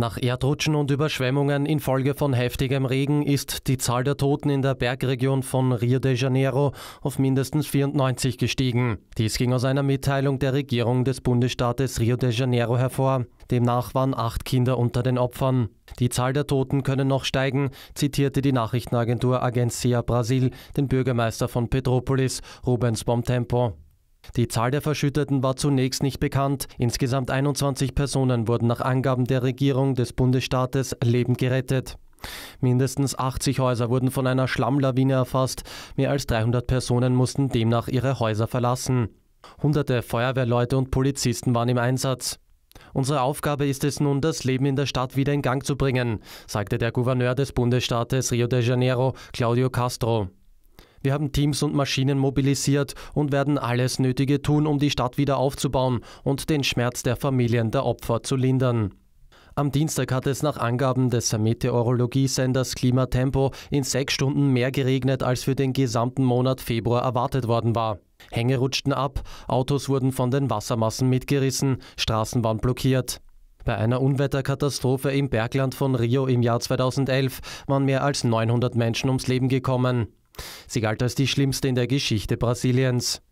Nach Erdrutschen und Überschwemmungen infolge von heftigem Regen ist die Zahl der Toten in der Bergregion von Rio de Janeiro auf mindestens 94 gestiegen. Dies ging aus einer Mitteilung der Regierung des Bundesstaates Rio de Janeiro hervor. Demnach waren acht Kinder unter den Opfern. Die Zahl der Toten können noch steigen, zitierte die Nachrichtenagentur Agencia Brasil den Bürgermeister von Petropolis, Rubens Bomtempo. Die Zahl der Verschütteten war zunächst nicht bekannt. Insgesamt 21 Personen wurden nach Angaben der Regierung des Bundesstaates Leben gerettet. Mindestens 80 Häuser wurden von einer Schlammlawine erfasst. Mehr als 300 Personen mussten demnach ihre Häuser verlassen. Hunderte Feuerwehrleute und Polizisten waren im Einsatz. Unsere Aufgabe ist es nun, das Leben in der Stadt wieder in Gang zu bringen, sagte der Gouverneur des Bundesstaates Rio de Janeiro, Claudio Castro. Wir haben Teams und Maschinen mobilisiert und werden alles Nötige tun, um die Stadt wieder aufzubauen und den Schmerz der Familien der Opfer zu lindern. Am Dienstag hat es nach Angaben des Meteorologiesenders Klimatempo in sechs Stunden mehr geregnet, als für den gesamten Monat Februar erwartet worden war. Hänge rutschten ab, Autos wurden von den Wassermassen mitgerissen, Straßen waren blockiert. Bei einer Unwetterkatastrophe im Bergland von Rio im Jahr 2011 waren mehr als 900 Menschen ums Leben gekommen. Sie galt als die schlimmste in der Geschichte Brasiliens.